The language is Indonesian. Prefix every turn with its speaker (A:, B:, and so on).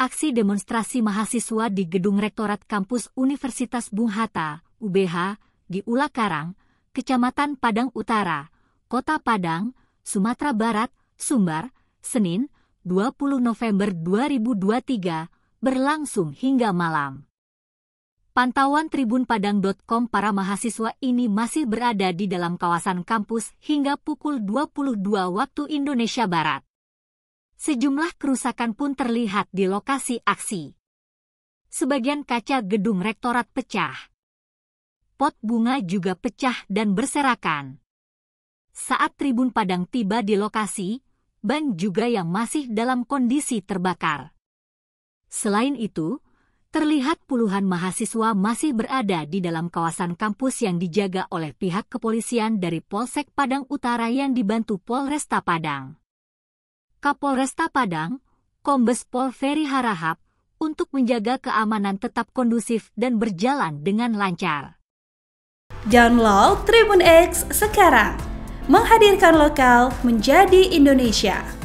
A: Aksi demonstrasi mahasiswa di Gedung Rektorat Kampus Universitas Bung Hatta, UBH, di Ula Karang, Kecamatan Padang Utara, Kota Padang, Sumatera Barat, Sumbar, Senin, 20 November 2023, berlangsung hingga malam. Pantauan Tribun Padang.com, para mahasiswa ini masih berada di dalam kawasan kampus hingga pukul 22 waktu Indonesia Barat sejumlah kerusakan pun terlihat di lokasi aksi. Sebagian kaca gedung rektorat pecah. Pot bunga juga pecah dan berserakan. Saat Tribun Padang tiba di lokasi, ban juga yang masih dalam kondisi terbakar. Selain itu, terlihat puluhan mahasiswa masih berada di dalam kawasan kampus yang dijaga oleh pihak kepolisian dari Polsek Padang Utara yang dibantu Polresta Padang. Kapolresta Padang, Kombes Pol Ferry Harahap, untuk menjaga keamanan tetap kondusif dan berjalan dengan lancar. Download Tribun X sekarang, menghadirkan lokal menjadi Indonesia.